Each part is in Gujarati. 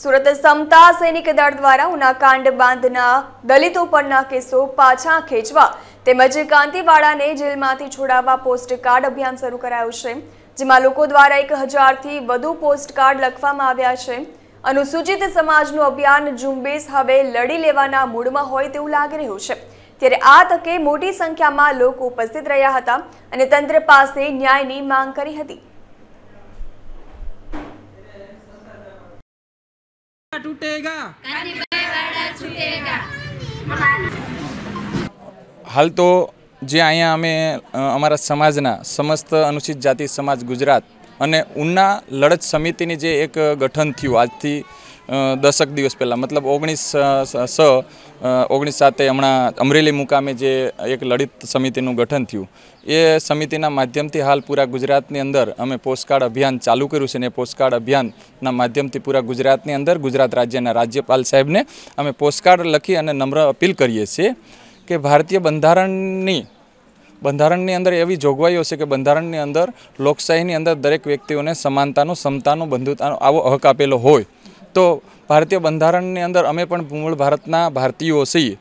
સુરત સમતા સૈનિક દળ દ્વારા ઉનાકાંડ બાંધના દલિતો પરના કેસો પાછા ખેંચવા તેમજ કાંતિવાડાને જેલમાંથી છોડાવવા પોસ્ટકાર્ડ અભિયાન શરૂ કરાયું છે જેમાં લોકો દ્વારા એક હજારથી વધુ પોસ્ટકાર્ડ લખવામાં આવ્યા છે અનુસૂચિત સમાજનું અભિયાન ઝુંબેશ હવે લડી લેવાના મૂડમાં હોય તેવું લાગી રહ્યું છે ત્યારે આ તકે મોટી સંખ્યામાં લોકો ઉપસ્થિત રહ્યા હતા અને તંત્ર પાસે ન્યાયની માંગ કરી હતી टूटेगा હાલ તો જે અહીંયા અમે અમારા સમાજના સમસ્ત અનુસૂચિત જાતિ સમાજ ગુજરાત અને ઉના લડત સમિતિની જે એક ગઠન થયું આજથી દશક દિવસ પહેલાં મતલબ ઓગણીસ સ ઓગણીસ સાતે હમણાં અમરેલી મુકામે જે એક લડિત સમિતિનું ગઠન થયું એ સમિતિના માધ્યમથી હાલ પૂરા ગુજરાતની અંદર અમે પોસ્ટકાર્ડ અભિયાન ચાલુ કર્યું છે અને પોસ્ટકાર્ડ અભિયાનના માધ્યમથી પૂરા ગુજરાતની અંદર ગુજરાત રાજ્યના રાજ્યપાલ સાહેબને અમે પોસ્ટકાર્ડ લખી અને નમ્ર અપીલ કરીએ છીએ કે ભારતીય બંધારણની બંધારણની અંદર એવી જોગવાઈઓ છે કે બંધારણની અંદર લોકશાહીની અંદર દરેક વ્યક્તિઓને સમાનતાનો સમતાનો બંધુતાનો આવો હક આપેલો હોય તો ભારતીય બંધારણની અંદર અમે પણ મૂળ ભારતના ભારતીયો છીએ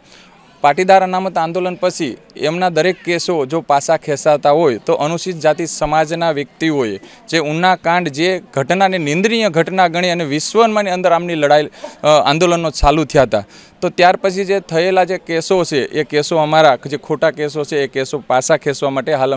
પાટીદાર અનામત આંદોલન પછી એમના દરેક કેસો જો પાસા ખેંચાતા હોય તો અનુસૂચિત જાતિ સમાજના વ્યક્તિઓએ જે ઉના કાંડ જે ઘટનાને નિંદ્રીય ઘટના ગણી અને વિશ્વમાંની અંદર આમની લડાઈ આંદોલનો ચાલુ થયા હતા તો ત્યાર પછી જે થયેલા જે કેસો છે એ કેસો અમારા જે ખોટા કેસો છે એ કેસો પાસા ખેંચવા માટે હાલ